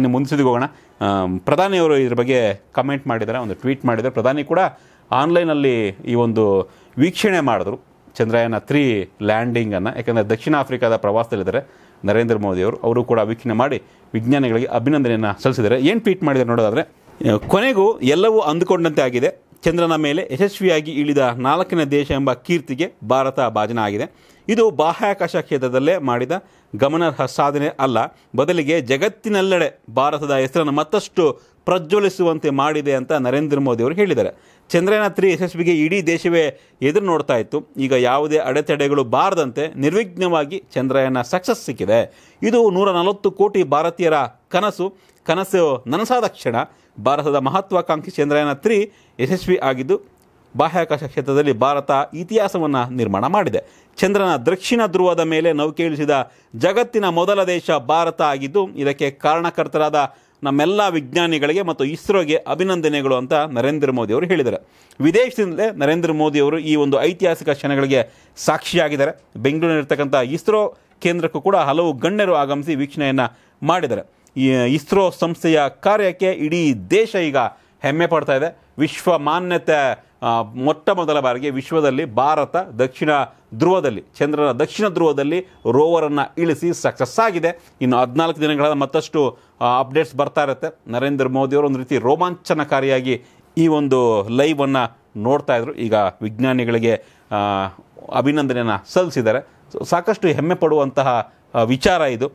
ಇನ್ನು ಮುಂದೆ ಹೋಗೋಣ ಪ್ರಧಾನಿಯವರು ಇದ್ರ ಬಗ್ಗೆ ಕಮೆಂಟ್ ಮಾಡಿದ್ದಾರೆ ಒಂದು ಟ್ವೀಟ್ ಮಾಡಿದ್ದಾರೆ ಪ್ರಧಾನಿ ಕೂಡ ಆನ್ಲೈನಲ್ಲಿ ಈ ಒಂದು ವೀಕ್ಷಣೆ ಮಾಡಿದ್ರು ಚಂದ್ರಯಾನ ತ್ರೀ ಲ್ಯಾಂಡಿಂಗನ್ನು ಯಾಕಂದರೆ ದಕ್ಷಿಣ ಆಫ್ರಿಕಾದ ಪ್ರವಾಸದಲ್ಲಿದ್ದಾರೆ ನರೇಂದ್ರ ಮೋದಿಯವರು ಅವರು ಕೂಡ ವೀಕ್ಷಣೆ ಮಾಡಿ ವಿಜ್ಞಾನಿಗಳಿಗೆ ಅಭಿನಂದನೆಯನ್ನು ಸಲ್ಲಿಸಿದ್ದಾರೆ ಏನು ಟ್ವೀಟ್ ಮಾಡಿದ್ದಾರೆ ನೋಡೋದಾದರೆ ಕೊನೆಗೂ ಎಲ್ಲವೂ ಅಂದುಕೊಂಡಂತೆ ಆಗಿದೆ ಚಂದ್ರನ ಮೇಲೆ ಯಶಸ್ವಿಯಾಗಿ ಇಳಿದ ನಾಲ್ಕನೇ ದೇಶ ಎಂಬ ಕೀರ್ತಿಗೆ ಭಾರತ ಭಾಜನ ಆಗಿದೆ ಇದು ಬಾಹ್ಯಾಕಾಶ ಕ್ಷೇತ್ರದಲ್ಲೇ ಮಾಡಿದ ಗಮನಾರ್ಹ ಸಾಧನೆ ಅಲ್ಲ ಬದಲಿಗೆ ಜಗತ್ತಿನೆಲ್ಲೆಡೆ ಭಾರತದ ಹೆಸರನ್ನು ಮತ್ತಷ್ಟು ಪ್ರಜ್ವಲಿಸುವಂತೆ ಮಾಡಿದೆ ಅಂತ ನರೇಂದ್ರ ಮೋದಿ ಅವರು ಹೇಳಿದ್ದಾರೆ ಚಂದ್ರಯಾನ ತ್ರೀ ಯಶಸ್ವಿಗೆ ಇಡೀ ದೇಶವೇ ಎದುರು ನೋಡ್ತಾ ಇತ್ತು ಈಗ ಯಾವುದೇ ಅಡೆತಡೆಗಳು ಬಾರದಂತೆ ನಿರ್ವಿಘ್ನವಾಗಿ ಚಂದ್ರಯಾನ ಸಕ್ಸಸ್ ಸಿಕ್ಕಿದೆ ಇದು ನೂರ ನಲವತ್ತು ಕೋಟಿ ಭಾರತೀಯರ ಕನಸು ಕನಸು ನನಸಾದ ಕ್ಷಣ ಭಾರತದ ಮಹತ್ವಾಕಾಂಕ್ಷಿ ಚಂದ್ರಯಾನ ತ್ರೀ ಯಶಸ್ವಿ ಆಗಿದ್ದು ಬಾಹ್ಯಾಕಾಶ ಕ್ಷೇತ್ರದಲ್ಲಿ ಭಾರತ ಇತಿಹಾಸವನ್ನು ನಿರ್ಮಾಣ ಮಾಡಿದೆ ಚಂದ್ರನ ದಕ್ಷಿಣ ಧ್ರುವದ ಮೇಲೆ ನೌಕೆ ಇಳಿಸಿದ ಜಗತ್ತಿನ ಮೊದಲ ದೇಶ ಭಾರತ ಆಗಿದ್ದು ಇದಕ್ಕೆ ಕಾರಣಕರ್ತರಾದ ನಮ್ಮೆಲ್ಲ ವಿಜ್ಞಾನಿಗಳಿಗೆ ಮತ್ತು ಇಸ್ರೋಗೆ ಅಭಿನಂದನೆಗಳು ಅಂತ ನರೇಂದ್ರ ಮೋದಿ ಅವರು ಹೇಳಿದರು ವಿದೇಶದಿಂದಲೇ ನರೇಂದ್ರ ಮೋದಿ ಅವರು ಈ ಒಂದು ಐತಿಹಾಸಿಕ ಕ್ಷಣಗಳಿಗೆ ಸಾಕ್ಷಿಯಾಗಿದ್ದಾರೆ ಬೆಂಗಳೂರಿನಲ್ಲಿರ್ತಕ್ಕಂಥ ಇಸ್ರೋ ಕೇಂದ್ರಕ್ಕೂ ಕೂಡ ಹಲವು ಗಣ್ಯರು ಆಗಮಿಸಿ ವೀಕ್ಷಣೆಯನ್ನು ಮಾಡಿದ್ದಾರೆ ಇಸ್ರೋ ಸಂಸ್ಥೆಯ ಕಾರ್ಯಕ್ಕೆ ಇಡೀ ದೇಶ ಈಗ ಹೆಮ್ಮೆ ಪಡ್ತಾ ಇದೆ ವಿಶ್ವ ಮಾನ್ಯತೆ ಮೊಟ್ಟ ಮೊದಲ ಬಾರಿಗೆ ವಿಶ್ವದಲ್ಲಿ ಭಾರತ ದಕ್ಷಿಣ ಧ್ರುವದಲ್ಲಿ ಚಂದ್ರನ ದಕ್ಷಿಣ ಧ್ರುವದಲ್ಲಿ ರೋವರನ್ನು ಇಳಿಸಿ ಸಕ್ಸಸ್ ಆಗಿದೆ ಇನ್ನು ಹದಿನಾಲ್ಕು ದಿನಗಳ ಮತ್ತಷ್ಟು ಅಪ್ಡೇಟ್ಸ್ ಬರ್ತಾ ಇರುತ್ತೆ ನರೇಂದ್ರ ಮೋದಿಯವರು ಒಂದು ರೀತಿ ರೋಮಾಂಚನಕಾರಿಯಾಗಿ ಈ ಒಂದು ಲೈವನ್ನು ನೋಡ್ತಾ ಇದ್ರು ಈಗ ವಿಜ್ಞಾನಿಗಳಿಗೆ ಅಭಿನಂದನೆಯನ್ನು ಸಲ್ಲಿಸಿದ್ದಾರೆ ಸಾಕಷ್ಟು ಹೆಮ್ಮೆ ಪಡುವಂತಹ ವಿಚಾರ ಇದು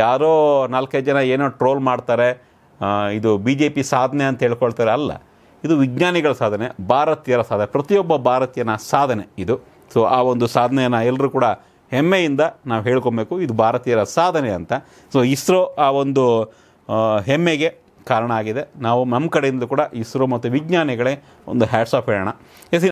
ಯಾರೋ ನಾಲ್ಕೈದು ಜನ ಏನೋ ಟ್ರೋಲ್ ಮಾಡ್ತಾರೆ ಇದು ಬಿ ಜೆ ಪಿ ಸಾಧನೆ ಅಂತ ಹೇಳ್ಕೊಳ್ತಾರೆ ಅಲ್ಲ ಇದು ವಿಜ್ಞಾನಿಗಳ ಸಾಧನೆ ಭಾರತೀಯರ ಸಾಧನೆ ಪ್ರತಿಯೊಬ್ಬ ಭಾರತೀಯನ ಸಾಧನೆ ಇದು ಸೊ ಆ ಒಂದು ಸಾಧನೆಯನ್ನು ಎಲ್ಲರೂ ಕೂಡ ಹೆಮ್ಮೆಯಿಂದ ನಾವು ಹೇಳ್ಕೊಬೇಕು ಇದು ಭಾರತೀಯರ ಸಾಧನೆ ಅಂತ ಸೊ ಇಸ್ರೋ ಆ ಒಂದು ಹೆಮ್ಮೆಗೆ ಕಾರಣ ಆಗಿದೆ ನಾವು ನಮ್ಮ ಕಡೆಯಿಂದ ಕೂಡ ಇಸ್ರೋ ಮತ್ತು ವಿಜ್ಞಾನಿಗಳೇ ಒಂದು ಹ್ಯಾಟ್ಸ್ ಆಫ್ ಹೇಳೋಣ ಎಸ್